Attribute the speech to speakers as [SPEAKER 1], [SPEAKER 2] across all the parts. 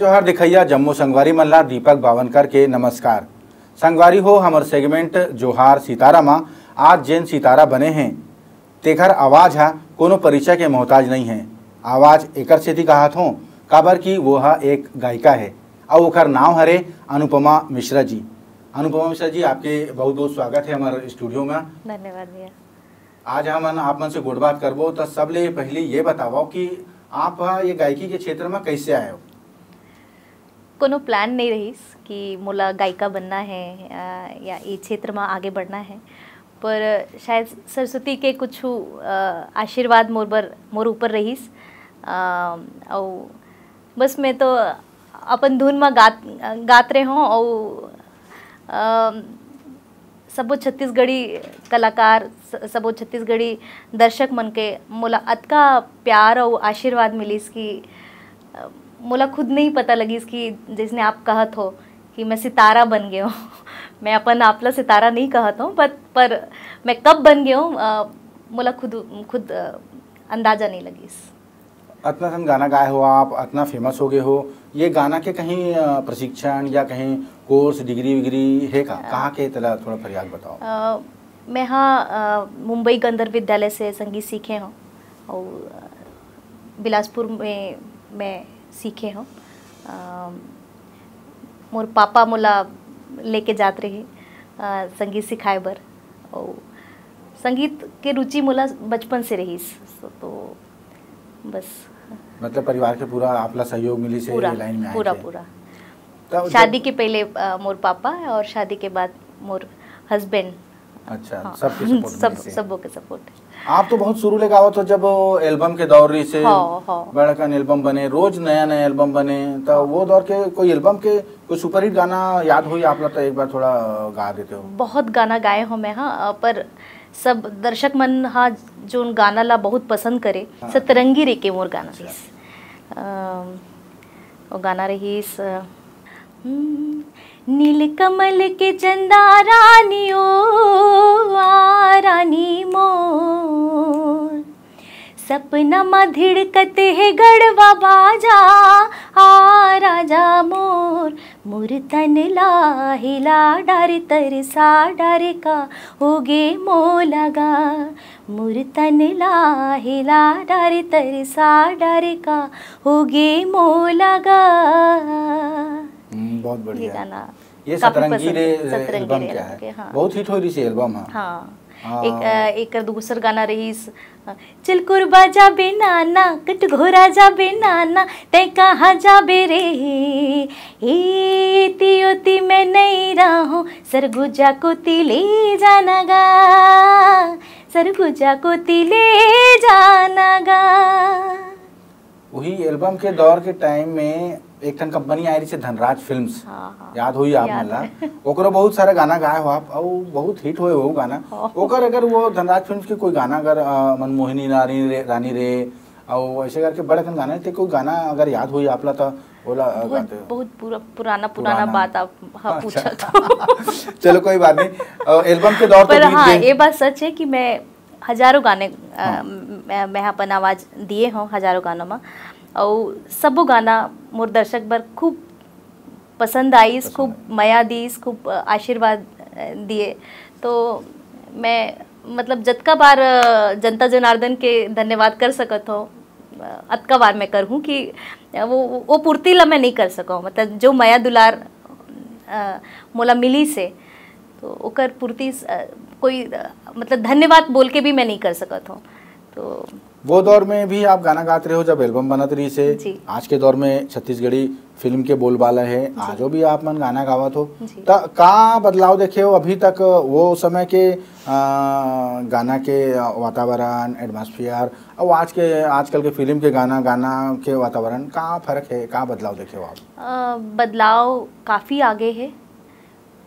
[SPEAKER 1] जोहार दिखैया जम्मू संगवारी मल्ला दीपक बावनकर के नमस्कार संगवारी हो हमर सेगमेंट जोहार सितारा माँ आज जेन सितारा बने हैं तेखर आवाज़ है कोनो परिचय के मोहताज नहीं है आवाज़ एकर सेती कहा थो काबर की वो है एक गायिका है और उखर नाम हरे अनुपमा मिश्रा जी अनुपमा मिश्रा जी आपके बहुत बहुत स्वागत है हमारे स्टूडियो में
[SPEAKER 2] धन्यवाद
[SPEAKER 1] आज हम आप मन से गोट बात करबो तो सबले पहले ये बतावाओ कि आप ये गायकी के क्षेत्र में कैसे आए हो
[SPEAKER 2] प्लान नहीं નહીં कि मोला गायिका बनना है या ये क्षेत्र में आगे बढ़ना है पर शायद सरस्वती के कुछ आशीर्वाद मोर पर मोर ऊपर रहीस और बस मैं तो अपन धुन में गात गात रहे हूँ और सबो छत्तीसगढ़ी कलाकार सबो छत्तीसगढ़ी दर्शक मन के मोला अतका प्यार और आशीर्वाद मिलीस कि मुला खुद नहीं पता लगी इसकी जिसने आप कहत हो कि मैं सितारा बन गया हूँ मैं अपन आपला सितारा नहीं कहत हूँ बट पर मैं कब बन गया हूँ मुला खुद खुद अंदाज़ा नहीं लगी इस
[SPEAKER 1] इतना सन गाना गाए हो आप इतना फेमस हो गए हो ये गाना के कहीं प्रशिक्षण या कहीं कोर्स डिग्री विग्री है का कहाँ के तला थोड़ा फरियाद बताओ
[SPEAKER 2] आ, मैं हाँ मुंबई गंधर्व विद्यालय से संगीत सीखे हूँ और बिलासपुर में मैं सीखे हम मोर पापा मोला लेके जात रहे संगीत सिखाए बर और संगीत के रुचि मोला बचपन से रही
[SPEAKER 1] तो बस मतलब परिवार के पूरा आपला सहयोग मिली से लाइन में पूरा पूरा तो शादी के
[SPEAKER 2] पहले मोर पापा और शादी के बाद मोर हस्बैंड
[SPEAKER 1] अच्छा हाँ, सब सब सबों के सपोर्ट आप तो बहुत शुरू लेके आवत हो जब एल्बम के दौर से हाँ, हाँ। बड़कन एल्बम बने रोज नया नया एल्बम बने तो वो दौर के कोई एल्बम के कोई सुपरहिट गाना याद हो आप लगता एक बार थोड़ा गा देते हो बहुत
[SPEAKER 2] गाना गाए हो मैं हाँ पर सब दर्शक मन हाँ जो उन गाना ला बहुत पसंद करे हाँ। सतरंगी रे के मोर गाना रहीस अच्छा। वो गाना रहीस नीलकमल के चंदा रानी ओ आ रानी मो सपना मधिड़कत धिड़कते है गड़वा बाजा आ राजा मोर मोर तन ला हिला डार तर सा डार का गे मो लगा मोर तन ला हिला डार तर सा डार का गे मो लगा
[SPEAKER 1] हम्म, बहुत बढ़िया गाना ये सतरंगी रे एल्बम क्या है हाँ। बहुत हिट हो रही सी एल्बम है हाँ एक
[SPEAKER 2] एक दूसर गाना रही चल कुर्बा जाबे नाना कट घोरा जा जाबे नाना तय कहाँ जाबे रे ए तियोती मैं नहीं रहूँ सरगुजा को तिले जाना गा सरगुजा को तिले जाना गा
[SPEAKER 1] वही एल्बम के दौर के टाइम में एक ठन कंपनी आई रही हाँ, हाँ। है धनराज फिल्म याद हुई आप मतलब ओकरो बहुत सारा गाना गाए हो आप और बहुत हिट हुए हो गाना ओकर अगर वो धनराज फिल्म्स के कोई गाना अगर मनमोहिनी रानी रे रानी रे और ऐसे करके बड़े कन गाना ते कोई गाना अगर याद हुई आपला तो बोला गाते
[SPEAKER 2] बहुत पूरा पुराना पुराना बात आप हाँ अच्छा। पूछा
[SPEAKER 1] तो चलो कोई बात नहीं एल्बम के दौर तो पर हाँ ये
[SPEAKER 2] बात सच है कि मैं हजारों गाने हाँ। आ, मैं अपन आवाज दिए हूँ हजारों गानों में और सबो गाना मोर दर्शक बर खूब पसंद आईस खूब मया दीस खूब आशीर्वाद दिए तो मैं मतलब जतका बार जनता जनार्दन के धन्यवाद कर सकत हो अतका बार मैं करूँ कि वो वो पूर्ति ला मैं नहीं कर सका मतलब जो मया दुलार मोला मिली से तो ओकर पूर्ति कोई मतलब धन्यवाद बोल के भी मैं नहीं कर सकत हूँ
[SPEAKER 1] तो वो दौर में भी आप गाना गाते रहे हो जब एल्बम बनाते रही से आज के दौर में छत्तीसगढ़ी फिल्म के बोलबाला है आज भी आप मन गाना गावत हो तो का बदलाव देखे हो अभी तक वो समय के आ, गाना के वातावरण एटमोसफियर और आज के आजकल के फिल्म के गाना गाना के वातावरण का फर्क है का बदलाव देखे हो आप
[SPEAKER 2] आ, बदलाव काफ़ी आगे है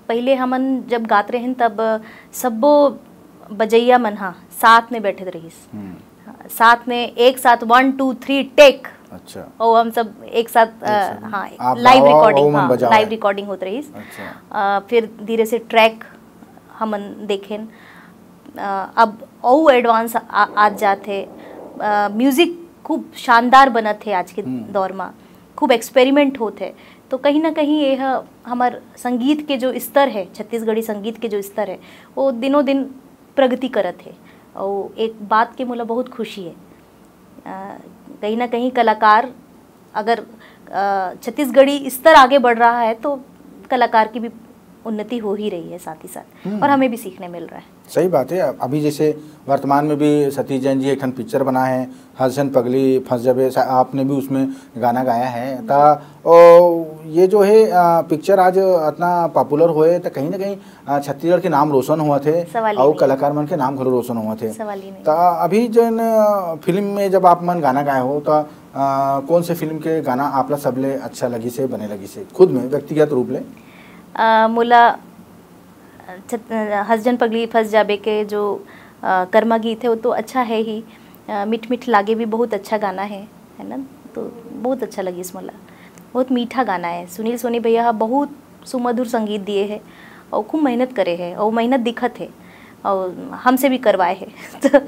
[SPEAKER 2] पहले हमन जब गात रहे तब सबो बजैया मनहा साथ में बैठे रहीस हम्म। साथ में एक साथ वन टू थ्री टेक अच्छा और हम सब एक साथ हाँ लाइव रिकॉर्डिंग हाँ लाइव रिकॉर्डिंग होते रही अच्छा। फिर धीरे से ट्रैक हम देखें अब और एडवांस आज जाते म्यूज़िक खूब शानदार बनत थे आज के हम्म। दौर में खूब एक्सपेरिमेंट होते तो कहीं ना कहीं यह हमार संगीत के जो स्तर है छत्तीसगढ़ी संगीत के जो स्तर है वो दिनों दिन प्रगति करत है और एक बात की मुला बहुत खुशी है कहीं ना कहीं कलाकार अगर छत्तीसगढ़ी इस तरह आगे बढ़ रहा है तो कलाकार की भी उन्नति हो ही रही है साथ ही साथ हम्म। और हमें भी सीखने मिल रहा है
[SPEAKER 1] सही बात है अभी जैसे वर्तमान में भी सतीश जैन जी एक पिक्चर बना है हसन पगली फंस जबे आपने भी उसमें गाना गाया है हम्म। ता ओ, ये जो है पिक्चर आज इतना पॉपुलर हुए तो कहीं ना कहीं छत्तीसगढ़ के नाम रोशन हुआ थे और कलाकार मन के नाम घर रोशन हुआ थे अभी जो फिल्म में जब आप मन गाना गाए हो तो कौन से फिल्म के गाना आप सबले अच्छा लगी से बने लगी से खुद में व्यक्तिगत रूप ले
[SPEAKER 2] मुला हसजन पगली फंस जाबे के जो कर्मा गीत है वो तो अच्छा है ही मिठ मिठ लागे भी बहुत अच्छा गाना है है ना तो बहुत अच्छा लगी इस मुला बहुत मीठा गाना है सुनील सोनी भैया बहुत सुमधुर संगीत दिए है और खूब मेहनत करे है और मेहनत दिखत है और हमसे भी करवाए है तो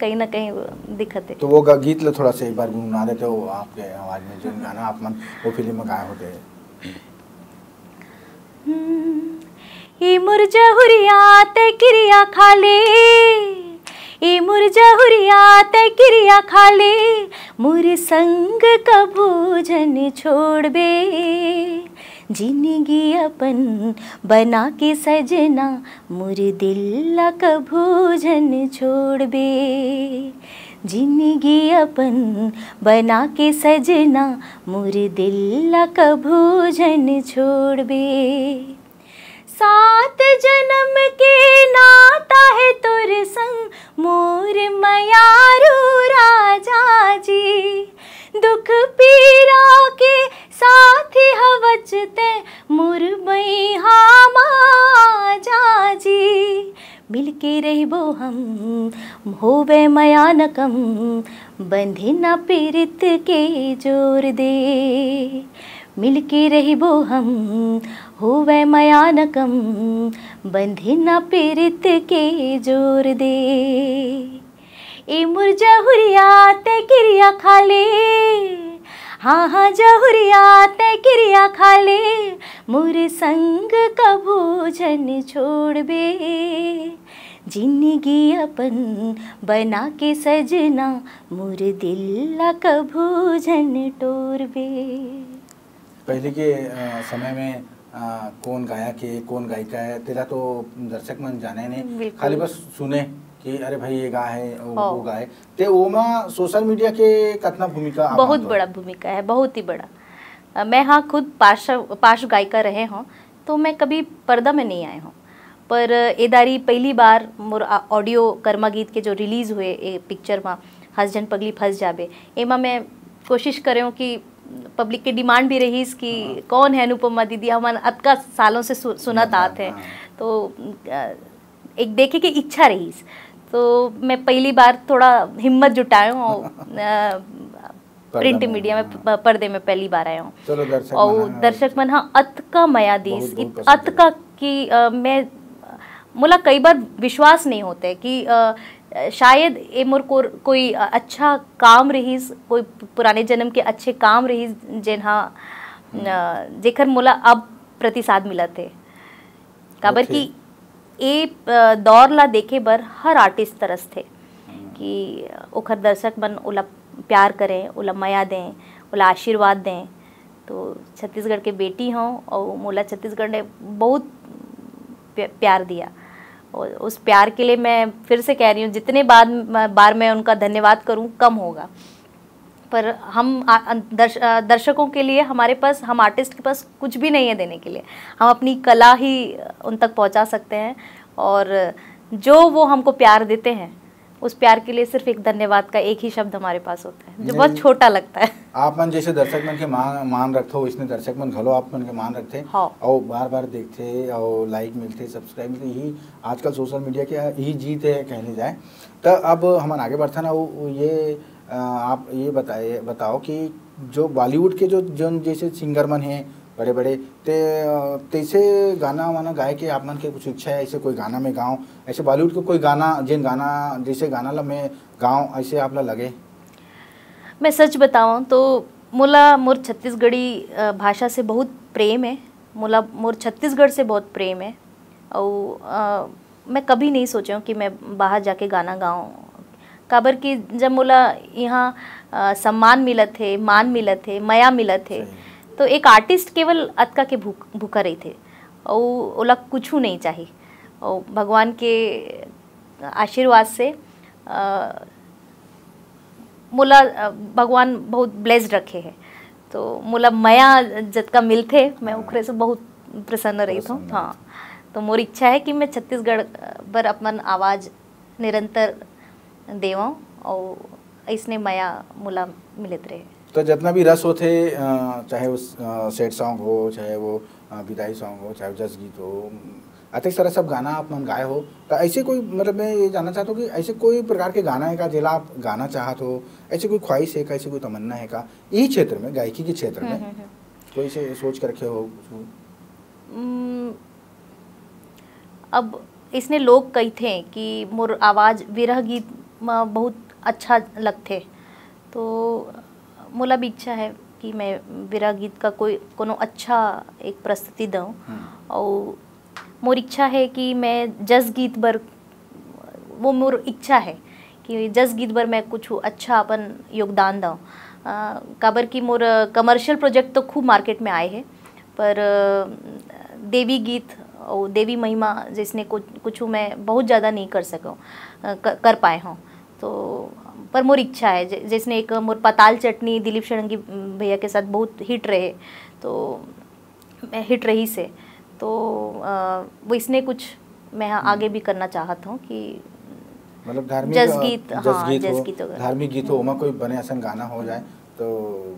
[SPEAKER 2] कहीं ना कहीं दिक्कत
[SPEAKER 1] है तो वो गीत लो थोड़ा सा एक बार गुनगुना देते हो आपके आवाज़ में जो गाना आप मन वो फिल्म में गाए होते हैं
[SPEAKER 2] ई मुरझा हुरियात क्रिया खाले ई मुरझा हुरियात क्रिया खाले मुर संग कभोजन छोड़बे जिंदगी अपन बना के सजना मुर दिल कभोजन बे जिंदगी अपन बना के सजना मुर दिल ला कभू झन सात जन्म के नाता है तुर संग मोर मयारू राजा जी दुख पीरा के साथ हवचते मुर बैहा जा जी मिलके रहबो हम होवे मयानकम बंधे न पीरित के जोर दे मिलके रहबो हम हुए मयानकम न पीरित के जोर दे ए मुर जहुरिया ते किरिया खाले हाँ हाँ जहुरिया ते किरिया खाले मुर संग कबू जन छोड़ बे जिंदगी अपन बना के सजना मोर कबू जन टोर टोरबे
[SPEAKER 1] पहले के समय में कौन गायक है कौन गायिका है तेरा तो दर्शक मन जाने ने खाली बस सुने कि अरे भाई ये गा है वो, वो हाँ। गा है ते वो में सोशल मीडिया के कितना भूमिका बहुत
[SPEAKER 2] बड़ा भूमिका है बहुत ही बड़ा मैं हाँ खुद पार्श पार्श्व गायिका रहे हूँ तो मैं कभी पर्दा में नहीं आए हूँ पर एदारी पहली बार मोर ऑडियो कर्मा गीत के जो रिलीज़ हुए ए पिक्चर में हसजन पगली फंस जाबे एमा मैं कोशिश करे हूँ कि पब्लिक की डिमांड भी रही इसकी हाँ। कौन है अनुपमा दीदी हम अतका सालों से सु, सुना था हाँ। हाँ। तो एक देखे की इच्छा रही तो मैं पहली बार थोड़ा हिम्मत जुटाया हूँ प्रिंट मीडिया में हाँ। पर्दे में पहली बार आया हूँ और हाँ। दर्शक मन हाँ का मया अत का की मैं मुला कई बार विश्वास नहीं होते कि शायद मोर को कोई अच्छा काम रहीस कोई पुराने जन्म के अच्छे काम रहीस जिन्हा हम्म। जेखर मोला अब प्रतिसाद मिला थे काबर की ये दौर ला देखे बर हर आर्टिस्ट तरस थे हम्म। कि ओखर दर्शक मन ओला प्यार करें ओला मया दें ओला आशीर्वाद दें तो छत्तीसगढ़ के बेटी हूँ और मोला छत्तीसगढ़ ने बहुत प्यार दिया उस प्यार के लिए मैं फिर से कह रही हूँ जितने बाद बार मैं उनका धन्यवाद करूँ कम होगा पर हम अं, दर्श, दर्शकों के लिए हमारे पास हम आर्टिस्ट के पास कुछ भी नहीं है देने के लिए हम अपनी कला ही उन तक पहुँचा सकते हैं और जो वो हमको प्यार देते हैं उस प्यार के लिए सिर्फ एक धन्यवाद का एक ही शब्द हमारे पास होता है जो बहुत छोटा लगता है
[SPEAKER 1] आप मन जैसे दर्शक मन के मान मान हो इसने दर्शक मन घलो आप मन के मान रखते हाँ। और बार बार देखते और लाइक मिलते सब्सक्राइब मिलते यही आजकल सोशल मीडिया के यही जीत है कहने जाए तो अब हम आगे बढ़ते ना ये आप ये बताए बताओ कि जो बॉलीवुड के जो जो जैसे सिंगर मन हैं बड़े बड़े ते तैसे गाना वाना गाए के आप मन के कुछ इच्छा है ऐसे कोई गाना में गाऊँ ऐसे बॉलीवुड के कोई गाना जिन गाना जैसे गाना ला मैं गाऊँ ऐसे आप ला लगे
[SPEAKER 2] मैं सच बताऊँ तो मुला मोर छत्तीसगढ़ी भाषा से बहुत प्रेम है मुला मोर छत्तीसगढ़ से बहुत प्रेम है और मैं कभी नहीं सोचा हूँ कि मैं बाहर जाके गाना गाऊँ काबर की जब मुला यहाँ सम्मान मिलत है मान मिलत है मया मिलत है तो एक आर्टिस्ट केवल अतका के भूख भूखा रही थे और ओला कुछ नहीं चाहिए और भगवान के आशीर्वाद से मोला भगवान बहुत ब्लेस्ड रखे है तो मोला मया जतका मिलते मैं उखरे से बहुत प्रसन्न रही हूँ हाँ तो मोर इच्छा है कि मैं छत्तीसगढ़ पर अपन आवाज़ निरंतर देवाऊँ और इसने मया मुला मिलते रहे
[SPEAKER 1] तो जितना भी रस होते चाहे वो सेट सॉन्ग हो चाहे वो विदाई सॉन्ग हो चाहे जस गीत हो अतिक सारा सब गाना आप मन गाए हो तो ऐसे कोई मतलब मैं ये जानना चाहता हूँ कि ऐसे कोई प्रकार के गाना है का जिला आप गाना चाहते हो ऐसे कोई ख्वाहिश है का ऐसी कोई तमन्ना है का यही क्षेत्र में गायकी के क्षेत्र में हम्म, हम्म, हम्म। कोई से सोच कर रखे हो
[SPEAKER 2] अब इसने लोग कही थे कि मोर आवाज़ विरह गीत बहुत अच्छा लगते तो मोला भी इच्छा है कि मैं विरा गीत का कोई कोनो अच्छा एक प्रस्तुति दूँ हम्म। और मोर इच्छा है कि मैं जस गीत पर वो मोर इच्छा है कि जस गीत पर मैं कुछ अच्छा अपन योगदान दूँ काबर की मोर कमर्शियल प्रोजेक्ट तो खूब मार्केट में आए हैं पर देवी गीत और देवी महिमा जिसने कुछ कुछ मैं बहुत ज़्यादा नहीं कर सकूँ कर, कर पाए हूँ तो पर मोर इच्छा है ज, जिसने एक मोर पताल चटनी दिलीप षडंगी भैया के साथ बहुत हिट रहे तो हिट रही से तो आ, वो इसने कुछ मैं हाँ आगे भी करना चाहता हूँ कि
[SPEAKER 1] मतलब धार्मिक जसगीत हाँ जसगीत धार्मिक गीत हो ओमा हम्म। कोई बने ऐसा गाना हो जाए तो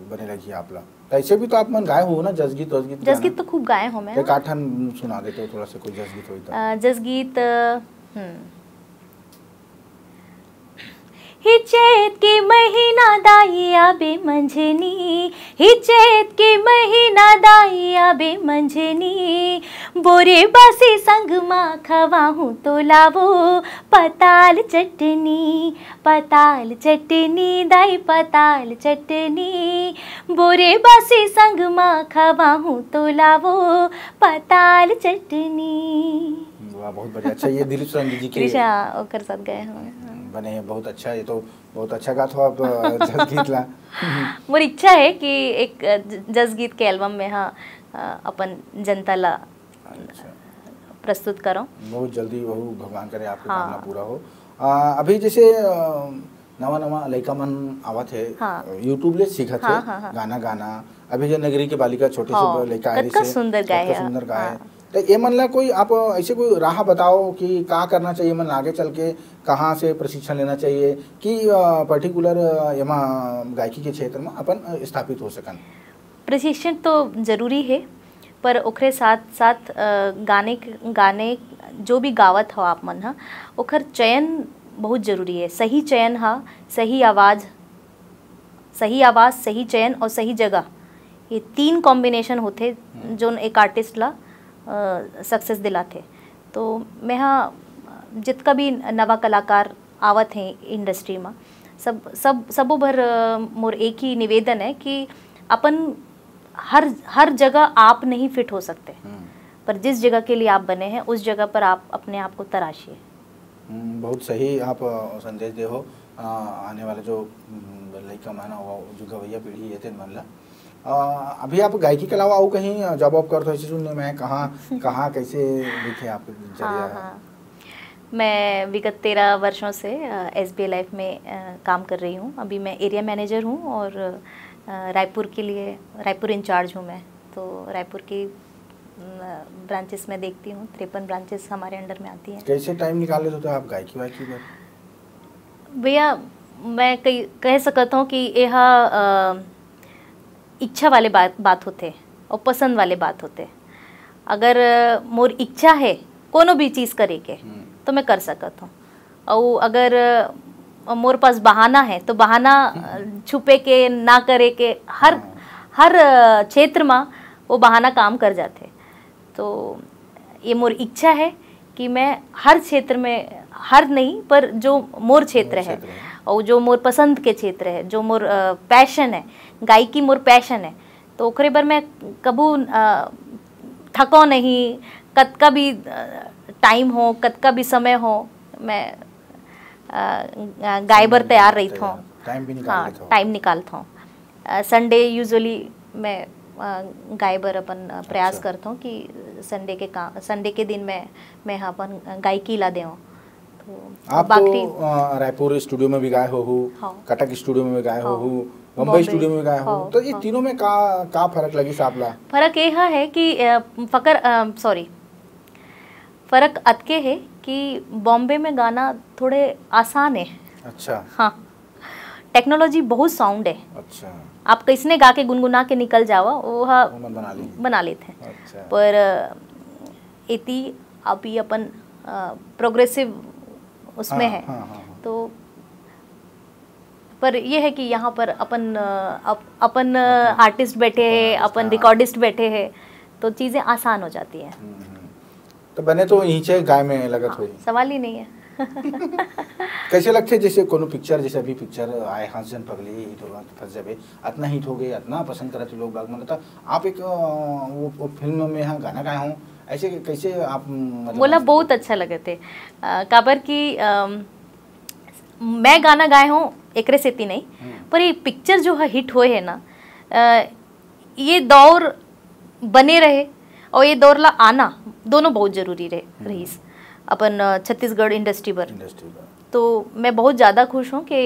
[SPEAKER 1] बने रखिए आप लोग तो ऐसे भी तो आप मन गाए हो ना जसगीत जसगीत जसगीत तो
[SPEAKER 2] खूब गाए हो मैं एक
[SPEAKER 1] आठन सुना देते हो थोड़ा सा कोई जसगीत
[SPEAKER 2] हो जसगीत ही चैत के महीना दाइया बे मंझनी ही चैत के महीना दाइया बे मंझनी बोरे बासी संग मा खवा खवाहूँ तो लावो पताल चटनी पताल चटनी दाई पताल चटनी बोरे बासी संग मा खवा खवाहूँ तो लावो पताल चटनी
[SPEAKER 1] वाह बहुत बढ़िया अच्छा ये दिलीप संगी जी के कृष्णा
[SPEAKER 2] हाँ, ओकर साथ गए हुए
[SPEAKER 1] बने बहुत अच्छा ये तो बहुत अच्छा गा था आप जस गीत ला
[SPEAKER 2] मोर इच्छा है कि एक जस गीत के एल्बम में हाँ अपन जनता ला
[SPEAKER 1] अच्छा।
[SPEAKER 2] प्रस्तुत करो
[SPEAKER 1] बहुत जल्दी वो भगवान करे आपका हाँ। कामना पूरा हो आ, अभी जैसे नवा नवा लड़का मन आवा थे हाँ। यूट्यूब ले सीखा थे हाँ, हाँ, हाँ, गाना गाना अभी जो नगरी के बालिका छोटे हाँ। से लड़का सुंदर गाय सुंदर गाय हाँ। तो ये मन ला कोई आप ऐसे कोई राह बताओ कि क्या करना चाहिए मन आगे चल के कहाँ से प्रशिक्षण लेना चाहिए कि पर्टिकुलर यहाँ गायकी के क्षेत्र में अपन स्थापित हो सकन
[SPEAKER 2] प्रशिक्षण तो जरूरी है पर ओखरे साथ साथ गाने गाने जो भी गावत हो आप मन हा ओखर चयन बहुत जरूरी है सही चयन हा सही आवाज़ सही आवाज़ सही चयन और सही जगह ये तीन कॉम्बिनेशन होते हम्म। जो एक आर्टिस्ट ला सक्सेस दिलाते तो मैं हाँ जितका भी नवा कलाकार आवत हैं इंडस्ट्री में सब सब सबों भर मोर एक ही निवेदन है कि अपन हर हर जगह आप नहीं फिट हो सकते हम्म। पर जिस जगह के लिए आप बने हैं उस जगह पर आप अपने आप को
[SPEAKER 1] तराशिए हम्म, बहुत सही आप संदेश दे हो आ, आने वाले जो हम्म, लड़का माना हुआ जो गवैया पीढ़ी है तेन मान ला आ, अभी आप गायकी के अलावा कहीं जॉब ऑफ करते हो सुनने में कहाँ कहाँ कैसे लिखे आप हाँ, हाँ।
[SPEAKER 2] मैं विगत तेरह वर्षों से एस बी लाइफ में आ, काम कर रही हूँ अभी मैं एरिया मैनेजर हूँ और रायपुर के लिए रायपुर इंचार्ज हूँ मैं तो रायपुर की ब्रांचेस में देखती हूँ तिरपन ब्रांचेस हमारे अंडर में आती हैं
[SPEAKER 1] कैसे टाइम निकाल लेते हो तो, तो आप गायकी वायकी
[SPEAKER 2] भैया मैं कह सकता हूँ कि यह इच्छा वाले बात बात होते और पसंद वाले बात होते अगर मोर इच्छा है कोनो भी चीज़ करे के हम्म। तो मैं कर सकता हूँ और अगर मोर पास बहाना है तो बहाना हम्म। छुपे के ना करे के हर हाँ। हर क्षेत्र में वो बहाना काम कर जाते तो ये मोर इच्छा है कि मैं हर क्षेत्र में हर नहीं पर जो मोर क्षेत्र है और जो मोर पसंद के क्षेत्र है जो मोर पैशन है गायकी मोर पैशन है तो ओखरे पर मैं कबू थको नहीं कद का भी टाइम हो कद का भी समय हो मैं गाय बर तैयार रही थो हाँ टाइम निकाल थो संडे यूजुअली मैं गाय बर अपन प्रयास अच्छा। करता हूँ कि संडे के काम संडे के दिन मैं मैं यहाँ अपन गायकी ला दे तो आप तो
[SPEAKER 1] रायपुर स्टूडियो में भी गाय हो हाँ। कटक स्टूडियो में भी गाय हाँ। हो बम्बई स्टूडियो में गाया हूँ हाँ, तो ये हाँ। तीनों में का का फर्क लगी साहब
[SPEAKER 2] फरक यह है कि फकर सॉरी फर्क अतके है कि बॉम्बे में गाना थोड़े आसान है अच्छा हाँ टेक्नोलॉजी बहुत साउंड है अच्छा आप किसने गा के गुनगुना के निकल जाओ हाँ वो हाँ बना, बना लेते हैं अच्छा। पर इति अभी अपन प्रोग्रेसिव उसमें हाँ, है हाँ, हाँ, हाँ। तो पर ये है कि यहाँ पर अपन अप, अपन आर्टिस्ट बैठे हैं अपन रिकॉर्डिस्ट हाँ। बैठे हैं तो चीज़ें आसान हो जाती हैं हम्म, हम्म,
[SPEAKER 1] हम्म। तो बने तो यहीं से गाय में लगत हुई हाँ,
[SPEAKER 2] सवाल ही नहीं है
[SPEAKER 1] कैसे लगते जैसे कोनो पिक्चर जैसे अभी पिक्चर आए हाथ जन पगले हिट फंस जाबे इतना हिट हो गए इतना पसंद करते तो लोग बाग मतलब आप एक वो, वो फिल्म में हाँ गाना गाया हूँ ऐसे कैसे आप मतलब बोला
[SPEAKER 2] बहुत अच्छा लगे थे काबर की आ, मैं गाना गाए हूँ एक सेती नहीं हम्म। पर ये पिक्चर जो है हिट हुए है ना ये दौर बने रहे और ये दौर ला आना दोनों बहुत ज़रूरी रहे हम्म। रहीस अपन छत्तीसगढ़ इंडस्ट्री पर तो मैं बहुत ज़्यादा खुश हूँ कि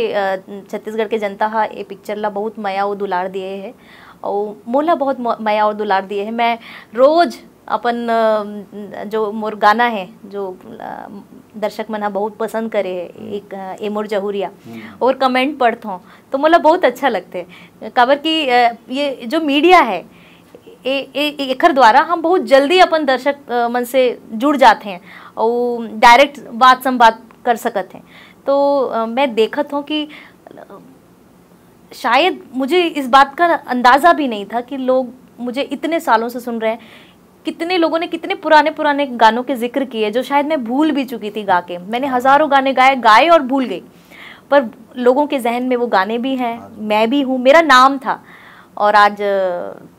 [SPEAKER 2] छत्तीसगढ़ के जनता हा ये पिक्चर ला बहुत मया और दुलार दिए है और मोला बहुत मया और दुलार दिए है मैं रोज़ अपन जो मोर गाना है जो दर्शक मना बहुत पसंद करे हम्म। एक ए मोर जहूरिया हम्म। और कमेंट पढ़ता हूँ तो मतलब बहुत अच्छा लगते काबर कि ये जो मीडिया है एकर द्वारा हम बहुत जल्दी अपन दर्शक मन से जुड़ जाते हैं और डायरेक्ट बात संवाद कर सकते हैं तो मैं देखत हूँ कि शायद मुझे इस बात का अंदाज़ा भी नहीं था कि लोग मुझे इतने सालों से सुन रहे हैं कितने लोगों ने कितने पुराने पुराने गानों के जिक्र किए जो शायद मैं भूल भी चुकी थी गा के मैंने हज़ारों गाने गाए गाए और भूल गई पर लोगों के जहन में वो गाने भी हैं हाँ मैं भी हूँ मेरा नाम था और आज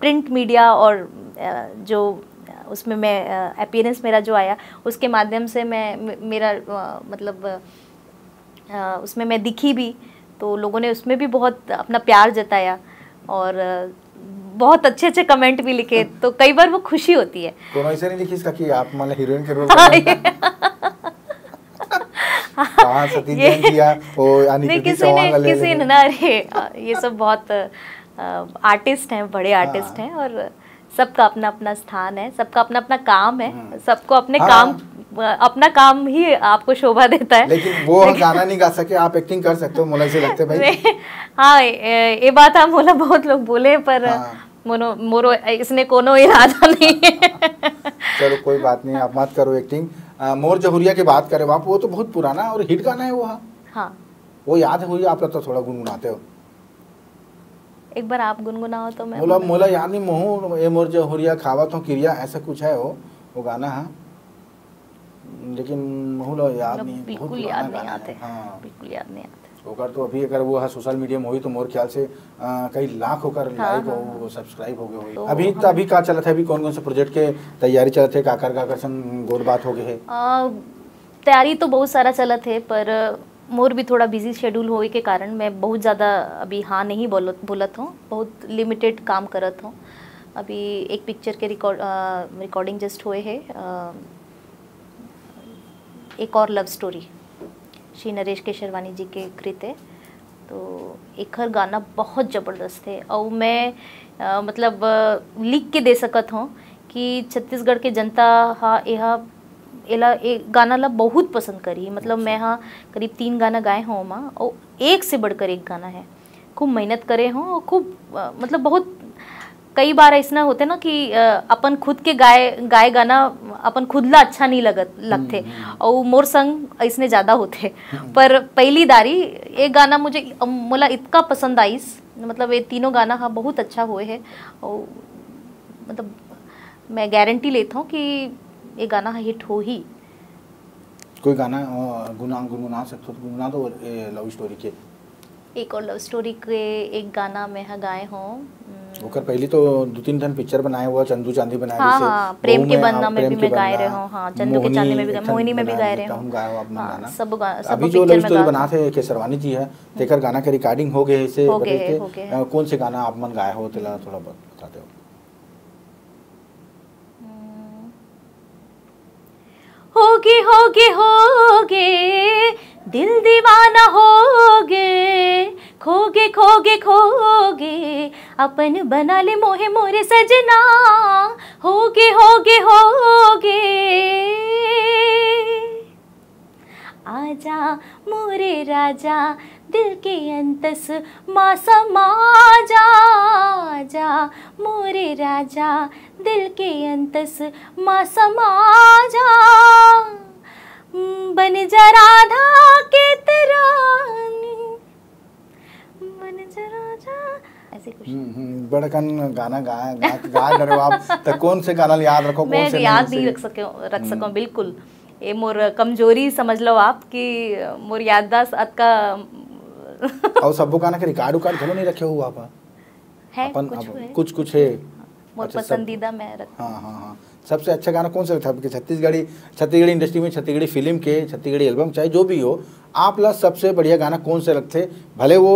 [SPEAKER 2] प्रिंट मीडिया और जो उसमें मैं अपियरेंस मेरा जो आया उसके माध्यम से मैं मेरा मतलब उसमें मैं दिखी भी तो लोगों ने उसमें भी बहुत अपना प्यार जताया और बहुत अच्छे अच्छे कमेंट भी लिखे हम्म। तो कई बार वो खुशी होती है
[SPEAKER 1] दोनों तो ऐसे नहीं लिखी इसका कि आप मान हीरोइन के रोल हाँ सतीश किसी ने किसी ने ना
[SPEAKER 2] अरे हाँ, ये सब बहुत आर्टिस्ट हैं बड़े आर्टिस्ट हाँ। हैं और सबका अपना अपना स्थान है सबका अपना अपना काम है हम्म। सबको अपने हाँ। काम अपना काम ही आपको शोभा देता है लेकिन वो लेकिन... गाना
[SPEAKER 1] नहीं गा सके आप एक्टिंग कर सकते हो मोला से लगते भाई
[SPEAKER 2] हाँ ये बात आप मोला बहुत लोग बोले पर हाँ। मोनो मोरो इसने कोनो
[SPEAKER 1] इरादा नहीं चलो कोई बात नहीं आप मत करो एक्टिंग मोर जहुरिया की बात करें आप वो तो बहुत पुराना है और हिट गाना है वो
[SPEAKER 2] हाँ हाँ
[SPEAKER 1] वो याद है आप तो थोड़ा गुनगुनाते हो
[SPEAKER 2] एक बार आप गुनगुनाओ तो मैं मोला मोला याद नहीं
[SPEAKER 1] मोहू ए मोर जहुरिया खावत तो हूँ क्रिया ऐसा कुछ है वो वो गाना हाँ। मतलब है लेकिन मोहला याद नहीं बिल्कुल याद नहीं आते हाँ बिल्कुल याद नहीं आते होकर तो अभी अगर वो है सोशल मीडिया में हुई तो मोर ख्याल से कई लाख होकर लाइक हो सब्सक्राइब हो गए हुए अभी तो अभी क्या चला था अभी कौन कौन से प्रोजेक्ट के तैयारी चलत है काकर काकर संग गोर बात हो गए है
[SPEAKER 2] तैयारी तो बहुत सारा चलत है पर मोर भी थोड़ा बिजी शेड्यूल होने के कारण मैं बहुत ज़्यादा अभी हाँ नहीं बोल बोलत हूँ बहुत लिमिटेड काम करत हूँ अभी एक पिक्चर के रिकॉर्ड रिकॉर्डिंग जस्ट हुए है एक और लव स्टोरी श्री नरेश केशरवानी जी के कृत है तो एक हर गाना बहुत ज़बरदस्त है और मैं आ, मतलब लिख के दे सकत हूँ कि छत्तीसगढ़ के जनता हा यह एला एक गाना ला बहुत पसंद करी मतलब अच्छा। मैं हाँ करीब तीन गाना गाए हों और एक से बढ़कर एक गाना है खूब मेहनत करे हों और खूब मतलब बहुत कई बार ऐसा होते ना कि अपन खुद के गाय गाय गाना अपन खुद ला अच्छा नहीं लगत लगते हम्म, हम्म। और मोर संग ऐसने ज़्यादा होते हम्म। पर पहली दारी ये गाना मुझे मोला इतका पसंद आईस मतलब ये तीनों गाना हाँ बहुत अच्छा हुए है और मतलब मैं गारंटी लेता हूँ कि ये गाना हिट हाँ हो ही
[SPEAKER 1] कोई गाना गुना गुना सकते हो गुना तो लव स्टोरी के
[SPEAKER 2] एक और लव स्टोरी के एक गाना मैं हाँ गाए हूँ
[SPEAKER 1] ओकर पहली तो दो तीन ठन पिक्चर बनाए हुआ चंदू चांदी बनाए हाँ, हाँ, प्रेम के बंधना में भी मैं गाए रहे हूँ हाँ, चंदू के चांदी में भी मोहिनी
[SPEAKER 2] में भी गाए रहे हम हूँ हाँ, सब अभी जो लव स्टोरी तो बना
[SPEAKER 1] थे केसरवानी जी है तेकर हम्म। गाना के रिकॉर्डिंग हो गए इसे कौन से गाना आप मन गाए हो तेला थोड़ा बता बताते हो
[SPEAKER 2] हम्म। होगे होगे होगे दिल दीवाना होगे खोगे खोगे खोगे अपन बना ले मोहे मोरे सजना होगे होगे होगे आजा मोरे राजा दिल के अंतस मा समा जा जा मोरे राजा दिल के अंतस मा समा जा बन जा राधा के तेरा अच्छा।
[SPEAKER 1] कुछ हम्म, हम्म, बड़कन गाना गा गा, गा रहे आप तो कौन से गाना याद रखो मैं कौन से याद नहीं रख
[SPEAKER 2] सकूँ रख हम्म। सकूँ बिल्कुल ये मोर कमजोरी समझ लो आप कि मोर याददाश्त अत का
[SPEAKER 1] और सबो गाना के रिकॉर्ड उकॉर्ड घरो नहीं रखे हुआ आप
[SPEAKER 2] है अपन कुछ आप, है? कुछ कुछ है मोर अच्छा, पसंदीदा मैं
[SPEAKER 1] रख हां हां हां सबसे अच्छा गाना कौन सा था आपके छत्तीसगढ़ी छत्तीसगढ़ी इंडस्ट्री में छत्तीसगढ़ी फिल्म के छत्तीसगढ़ी एल्बम चाहे जो भी हो आप ला सबसे बढ़िया गाना कौन से लगते भले वो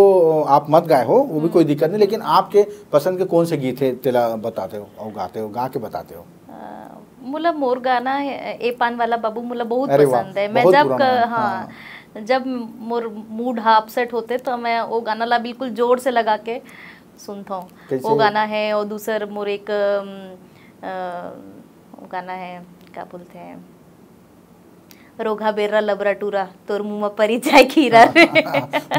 [SPEAKER 1] आप मत गाए हो वो भी कोई दिक्कत नहीं लेकिन आपके पसंद के कौन से गीत है तेला बताते हो और गाते हो गा के बताते हो
[SPEAKER 2] मुला मोर गाना ए पान वाला बाबू मुला बहुत पसंद है मैं जब हाँ, हाँ। जब मोर मूड अपसेट होते तो मैं वो गाना ला बिल्कुल जोर से लगा के सुनता हूँ वो गाना है और दूसर मोर एक आ, गाना है क्या बोलते हैं रोगा बेरा लबरा टूरा तोर मुँह में परी जाए खीरा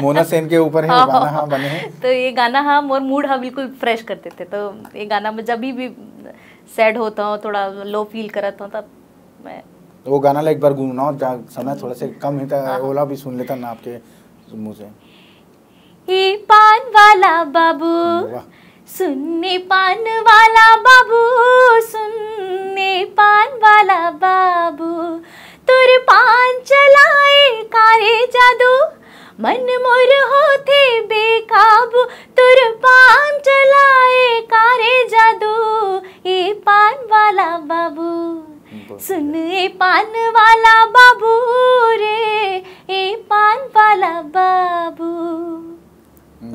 [SPEAKER 1] मोना सेन के ऊपर है गाना हाँ बने हैं
[SPEAKER 2] तो ये गाना हाँ मोर मूड हाँ बिल्कुल फ्रेश करते थे तो ये गाना मैं जब भी सैड होता हूँ थोड़ा लो फील करता हूँ तब मैं
[SPEAKER 1] वो गाना ला एक बार जहाँ समय थोड़ा से कम है तो हाँ, हाँ। ओला भी सुन लेता ना आपके मुँह से
[SPEAKER 2] ही पान वाला बाबू सुनने पान वाला बाबू सुनने पान वाला बाबू तुर पान चलाए कारे जादू मन मोर होते बेकाबू तुर पान चलाए कारे जादू ए पान वाला बाबू सुन पान वाला बाबू रे ए पान वाला बाबू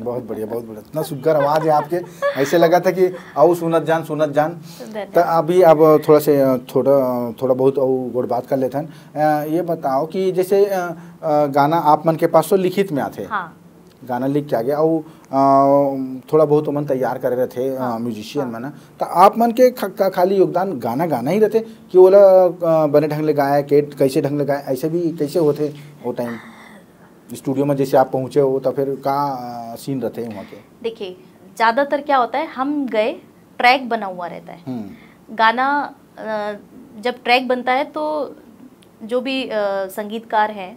[SPEAKER 1] बहुत बढ़िया बहुत बढ़िया इतना सुगर आवाज़ है आपके ऐसे लगा था कि आओ सुनत जान सुनत जान तो अभी अब थोड़ा से थोड़ा थोड़ा बहुत और गोड़ बात कर लेते हैं ये बताओ कि जैसे गाना आप मन के पास तो लिखित में आते हाँ। गाना लिख के आ गया और थोड़ा बहुत तो मन तैयार कर रहे थे हाँ, म्यूजिशियन हाँ, मन तो आप मन के का खाली योगदान गाना गाना ही रहते कि ओला बने ढंग ले गाया के कैसे ढंग ले गाया ऐसे भी कैसे होते वो टाइम स्टूडियो में जैसे आप पहुंचे हो तो फिर कहाँ सीन रहते हैं वहाँ के
[SPEAKER 2] देखिए ज़्यादातर क्या होता है हम गए ट्रैक बना हुआ रहता है
[SPEAKER 1] हम्म।
[SPEAKER 2] गाना जब ट्रैक बनता है तो जो भी संगीतकार हैं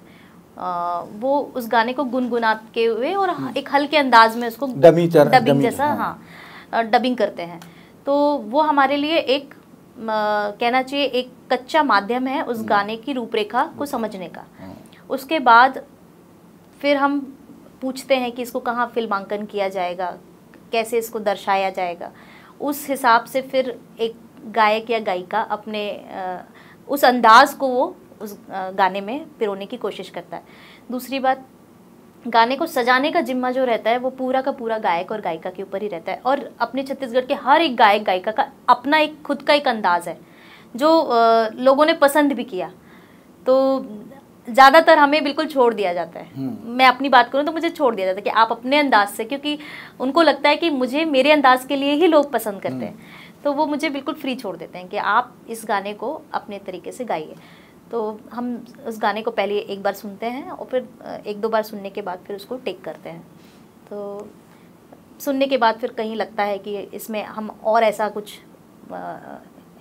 [SPEAKER 2] आ, वो उस गाने को गुनगुनाते हुए और हम्म। एक हल्के अंदाज में उसको डबिंग जैसा हाँ, हाँ डबिंग करते हैं तो वो हमारे लिए एक आ, कहना चाहिए एक कच्चा माध्यम है उस हम्म। गाने की रूपरेखा को समझने का उसके बाद फिर हम पूछते हैं कि इसको कहाँ फिल्मांकन किया जाएगा कैसे इसको दर्शाया जाएगा उस हिसाब से फिर एक गायक या गायिका अपने उस अंदाज को वो उस गाने में पिरोने की कोशिश करता है दूसरी बात गाने को सजाने का जिम्मा जो रहता है वो पूरा का पूरा गायक और गायिका के ऊपर ही रहता है और अपने छत्तीसगढ़ के हर एक गायक गायिका का अपना एक खुद का एक अंदाज है जो लोगों ने पसंद भी किया तो ज़्यादातर हमें बिल्कुल छोड़ दिया जाता है हम्म। मैं अपनी बात करूँ तो मुझे छोड़ दिया जाता है कि आप अपने अंदाज से क्योंकि उनको लगता है कि मुझे मेरे अंदाज के लिए ही लोग पसंद करते हैं हम्म। तो वो मुझे बिल्कुल फ्री छोड़ देते हैं कि आप इस गाने को अपने तरीके से गाइए तो हम उस गाने को पहले एक बार सुनते हैं और फिर एक दो बार सुनने के बाद फिर उसको टेक करते हैं तो सुनने के बाद फिर कहीं लगता है कि इसमें हम और ऐसा कुछ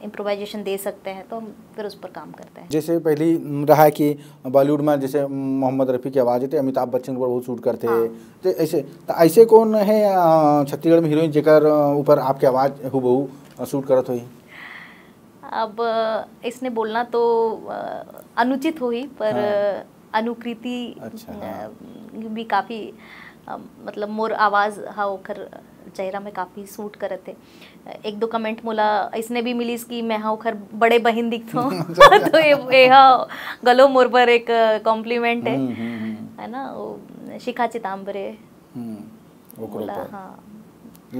[SPEAKER 2] इम्प्रोवाइजेशन दे सकते हैं तो हम फिर उस पर काम करते हैं
[SPEAKER 1] जैसे पहले रहा है कि बॉलीवुड में जैसे मोहम्मद रफ़ी की आवाज़ थे अमिताभ बच्चन पर बहुत शूट करते हाँ। तो ऐसे तो ऐसे कौन है छत्तीसगढ़ में हीरोइन जेकर ऊपर आपकी आवाज़ हु बहू शूट करत हुई
[SPEAKER 2] अब इसने बोलना तो अनुचित हो ही पर हाँ। अनुकृति अच्छा, हाँ। भी काफ़ी मतलब मोर आवाज़ हा ओकर चेहरा में काफ़ी सूट करत है एक दो कमेंट मोला ऐसने भी मिली कि मैं हाँ खर बड़े बहन दिखतो अच्छा, अच्छा। तो ये ये हाँ गलो मोर पर एक कॉम्प्लीमेंट है हम्म, हम्म, हम्म। है ना वो शिखा चिताम्बरे
[SPEAKER 1] तो हाँ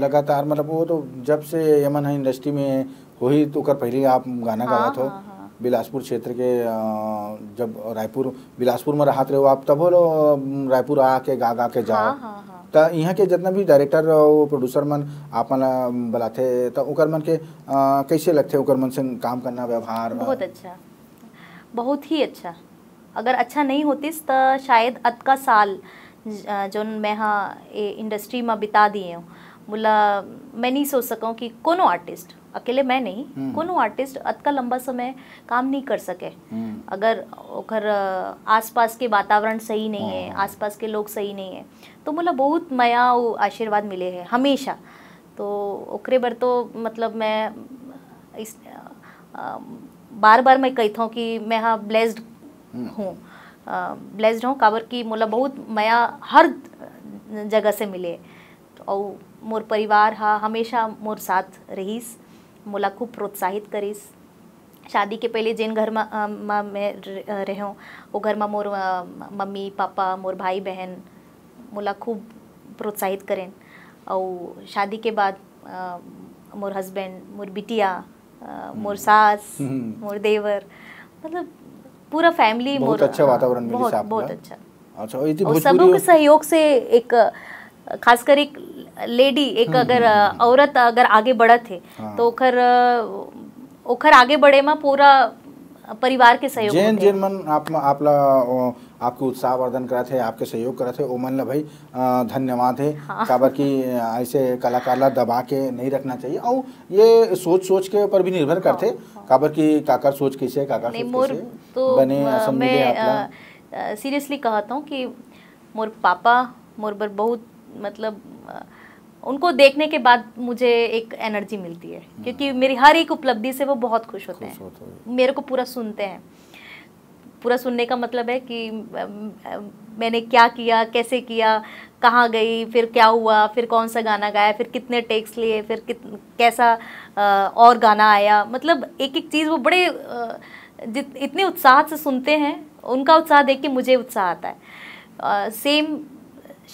[SPEAKER 1] लगातार मतलब वो तो जब से यमन है इंडस्ट्री में हो तो ही तो कर पहले आप गाना हाँ, गावत हो हाँ, हाँ. बिलासपुर क्षेत्र के जब रायपुर बिलासपुर में रहते रहे हो आप तब हो रायपुर आके गा गा के हाँ, जाओ हाँ, हाँ, हाँ. तो यहाँ के जितना भी डायरेक्टर और प्रोड्यूसर मन आपन बुलाते तो उकर मन के आ, कैसे लगते उकर मन से काम करना व्यवहार बहुत
[SPEAKER 2] अच्छा बहुत ही अच्छा अगर अच्छा नहीं होतीस तो शायद अतका साल जो मैं हाँ इंडस्ट्री में बिता दिए हूँ बोला मैं नहीं सोच सकूँ कि कोनो आर्टिस्ट अकेले मैं नहीं हम्म। कोनो आर्टिस्ट अतका लंबा समय काम नहीं कर सके हम्म। अगर उखर आसपास के वातावरण सही नहीं है हाँ। आसपास के लोग सही नहीं है तो मतलब बहुत मया वो आशीर्वाद मिले हैं हमेशा तो ओकरे बर तो मतलब मैं इस आ, बार बार मैं कही था कि मैं हाँ ब्लेस्ड हम्म। हूँ ब्लेस्ड हूँ काबर की मोला मतलब बहुत मया हर जगह से मिले और मोर परिवार हा हमेशा मोर साथ रहीस मोला खूब प्रोत्साहित करीस शादी के पहले जिन घर में मैं रहे हूँ वो घर में मोर मम्मी पापा मोर भाई बहन मोला खूब प्रोत्साहित करेन और शादी के बाद आ, मोर हस्बैंड मोर बिटिया मोर हम्म। सास हम्म। मोर देवर मतलब पूरा फैमिली बहुत अच्छा वातावरण बहुत बहुत
[SPEAKER 1] अच्छा अच्छा और सबों के
[SPEAKER 2] सहयोग से एक खासकर एक लेडी एक हम्म, अगर औरत अगर आगे बढ़त है हाँ। तो ओखर ओखर आगे बढ़े में पूरा परिवार के सहयोग जैन जैन
[SPEAKER 1] मन आप आपला आपके उत्साहवर्धन करा थे आपके सहयोग करा थे ओमन ला भाई धन्यवाद है हाँ। काबर की ऐसे कलाकार ला दबा के नहीं रखना चाहिए और ये सोच सोच के ऊपर भी निर्भर हाँ, करते हाँ। काबर की काकर सोच कैसे काकर सोच कैसे
[SPEAKER 2] तो बने मैं सीरियसली कहता हूँ कि मोर पापा मोर बर बहुत मतलब उनको देखने के बाद मुझे एक एनर्जी मिलती है हाँ। क्योंकि मेरी हर एक उपलब्धि से वो बहुत खुश होते हैं मेरे को पूरा सुनते हैं पूरा सुनने का मतलब है कि मैंने क्या किया कैसे किया कहाँ गई फिर क्या हुआ फिर कौन सा गाना गाया फिर कितने टेक्स लिए फिर कित कैसा और गाना आया मतलब एक एक चीज़ वो बड़े जित इतने उत्साह से सुनते हैं उनका उत्साह देख के मुझे उत्साह आता है सेम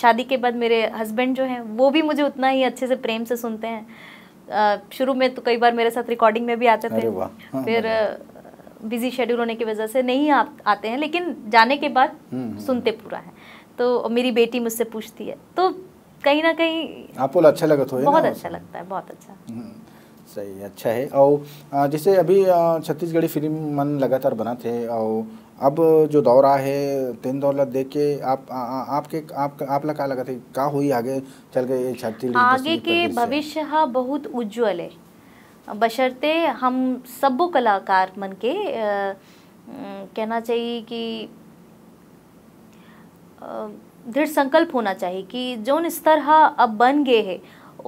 [SPEAKER 2] शादी के बाद मेरे हस्बैंड जो हैं वो भी मुझे उतना ही अच्छे से प्रेम से सुनते हैं शुरू में तो कई बार मेरे साथ रिकॉर्डिंग में भी आते थे
[SPEAKER 1] हाँ, फिर
[SPEAKER 2] बिजी शेड्यूल होने की वजह से नहीं आ, आते हैं लेकिन जाने के बाद हम्म, हम्म, सुनते हम्म। पूरा है तो मेरी बेटी मुझसे पूछती है तो कहीं ना कहीं
[SPEAKER 1] आपको अच्छा, तो अच्छा लगता है बहुत अच्छा
[SPEAKER 2] लगता है बहुत अच्छा
[SPEAKER 1] सही अच्छा है और जैसे अभी छत्तीसगढ़ी फिल्म मन लगातार बनाते हैं और अब जो दौरा है तीन दौलत देख के आप आ, आ, आपके आप आपला काय लागत आहे का हुई आगे चल के ये छत्तीस आगे के भविष्य
[SPEAKER 2] हा बहुत उज्जवल है बशर्ते हम सब कलाकार मन के आ, कहना चाहिए कि दृढ़ संकल्प होना चाहिए कि जोन स्तर हा अब बन गए है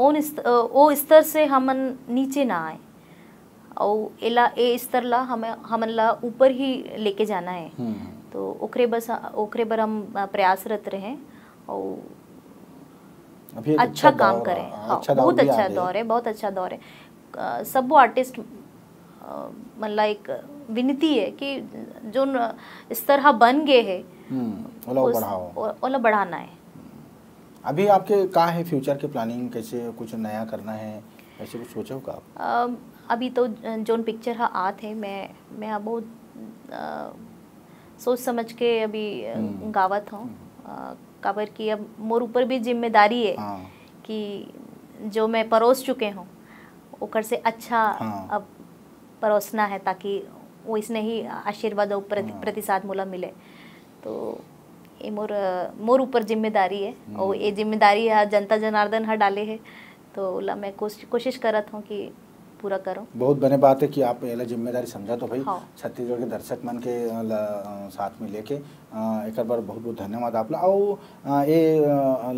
[SPEAKER 2] ओन ओ स्तर से हम नीचे ना आए और एला ए स्तर ला हम हमन ला ऊपर ही लेके जाना है हम्म। तो ओकरे बस ओकरे बर हम प्रयासरत रहे और अच्छा अच्छा काम करें हाँ, अच्छा बहुत अच्छा दौर है बहुत अच्छा दौर है सब वो आर्टिस्ट मतलब एक विनती है कि जो इस तरह बन गए है
[SPEAKER 1] हम्म,
[SPEAKER 2] ओला बढ़ाना है
[SPEAKER 1] अभी आपके का है फ्यूचर के प्लानिंग कैसे कुछ नया करना है ऐसे कुछ सोचा होगा
[SPEAKER 2] आप अभी तो जोन पिक्चर हा आत है मैं मैं बहुत सोच समझ के अभी हम्म। गावत हूँ हम्म। काबर की अब मोर ऊपर भी जिम्मेदारी है हाँ। कि जो मैं परोस चुके हूँ ओकर से अच्छा हाँ। अब परोसना है ताकि वो इसने ही आशीर्वाद और प्रति, हाँ। प्रतिसाद मोला मिले तो ये मोर मोर ऊपर जिम्मेदारी है और हम्म। ये जिम्मेदारी जनता जनार्दन हर डाले है तो मैं कोशिश कोशिश करत हूँ कि पूरा करो
[SPEAKER 1] बहुत बने बात है कि आप ये जिम्मेदारी समझा तो भाई हाँ। छत्तीसगढ़ के दर्शक मन के साथ में लेके एक बार बहुत बहुत धन्यवाद आप ला और ये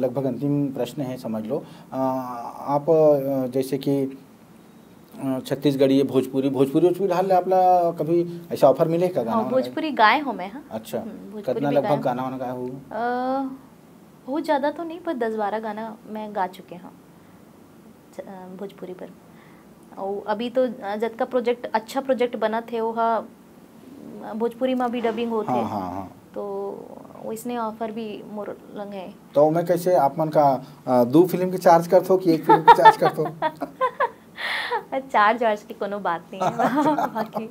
[SPEAKER 1] लगभग अंतिम प्रश्न है समझ लो आप जैसे कि छत्तीसगढ़ी ये भोजपुरी भोजपुरी भोजपुरी हाल आप आपला कभी ऐसा ऑफर मिले का गाना हाँ,
[SPEAKER 2] भोजपुरी गाय हो मैं हाँ
[SPEAKER 1] अच्छा हम्म, कितना लगभग गाना वाना गाया हूँ
[SPEAKER 2] बहुत ज़्यादा तो नहीं पर दस बारह गाना मैं गा चुके हूँ भोजपुरी पर और अभी तो जद का प्रोजेक्ट अच्छा प्रोजेक्ट बना थे वह भोजपुरी में भी डबिंग होते हाँ, हाँ, हाँ. तो इसने ऑफर भी मोर लंग है
[SPEAKER 1] तो मैं कैसे आप मन का दो फिल्म के चार्ज कर थो कि एक फिल्म के चार्ज कर थो
[SPEAKER 2] चार्ज वार्ज की कोनो बात नहीं है बाकी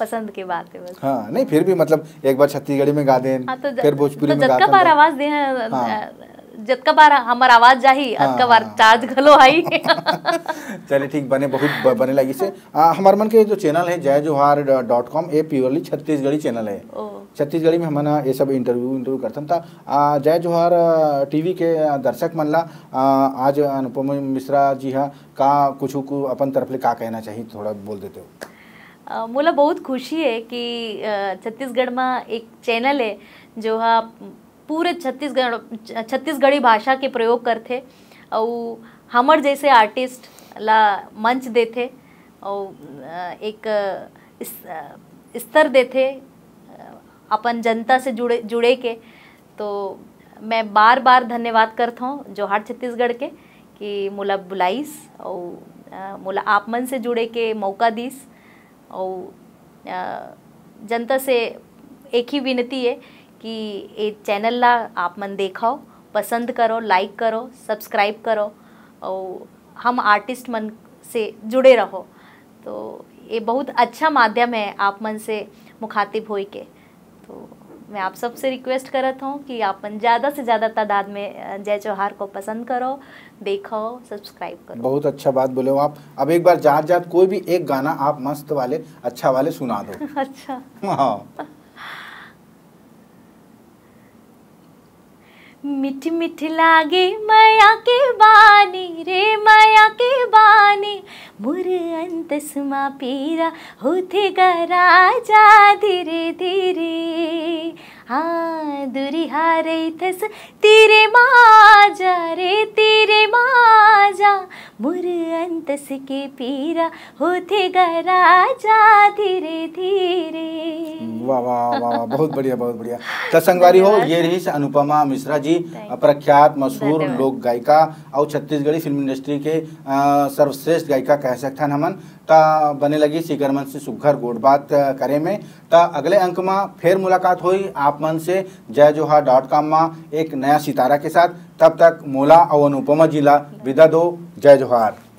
[SPEAKER 2] पसंद के बात है बस
[SPEAKER 1] हाँ नहीं फिर भी मतलब एक बार छत्तीसगढ़ी में गा दें हाँ, तो फिर भोजपुरी तो में गा दें तो बार आवाज
[SPEAKER 2] दे हैं हाँ। जितका बार हमार आवाज जाही हाँ, बार चार्ज हाँ। घलो आई
[SPEAKER 1] चलिए ठीक बने बहुत बने लगी से हमार मन के जो चैनल है Jai Johar dot com a purely Chhattisgarhi channel है छत्तीसगढ़ी में हमन ये सब इंटरव्यू इंटरव्यू करथन था जय जोहार टीवी के दर्शक मन ला आज अनुपम मिश्रा जी हा का कुछ अपन तरफ ले का कहना चाहिए थोड़ा बोल देते
[SPEAKER 2] हो मोला बहुत खुशी है कि छत्तीसगढ़ में एक चैनल है जो हा पूरे छत्तीसगढ़ छत्तीसगढ़ी भाषा के प्रयोग करते और हमर जैसे आर्टिस्ट ला मंच देते और एक स्तर देते अपन जनता से जुड़े जुड़े के तो मैं बार बार धन्यवाद करता हूँ जोहार छत्तीसगढ़ के कि मुला बुलाइस और मुला आप मन से जुड़े के मौका दीस और जनता से एक ही विनती है कि ये ला आप मन देखाओ पसंद करो लाइक करो सब्सक्राइब करो और हम आर्टिस्ट मन से जुड़े रहो तो ये बहुत अच्छा माध्यम है आप मन से मुखातिब हो के तो मैं आप सबसे रिक्वेस्ट करत हूँ कि आप ज़्यादा से ज़्यादा तादाद में जय चौहार को पसंद करो देखो सब्सक्राइब करो
[SPEAKER 1] बहुत अच्छा बात बोले हो आप अब एक बार जात जात कोई भी एक गाना आप मस्त वाले अच्छा वाले सुना दो अच्छा हाँ
[SPEAKER 2] मिठ मिठ लागे माया के बानी रे माया के बानी मुर सुमा पीरा होते गा राजा धीरे धीरे हाँ, दूरी हारे थस तेरे माजा रे तेरे माजा मुर अंतस के पीरा होते राजा धीरे धीरे
[SPEAKER 1] वाह वाह वाह बहुत बढ़िया बहुत बढ़िया सत्संगवारी हो ये रही अनुपमा मिश्रा जी प्रख्यात मशहूर लोक गायिका और छत्तीसगढ़ी फिल्म इंडस्ट्री के सर्वश्रेष्ठ गायिका कह सकते हैं हमन ता बने लगी सीकर मन से सुघर गोट बात करे में ता अगले अंक में फिर मुलाकात हुई आप मन से जय जोहार डॉट कॉम में एक नया सितारा के साथ तब तक मोला और अनुपमा जिला विदा दो जय जोहार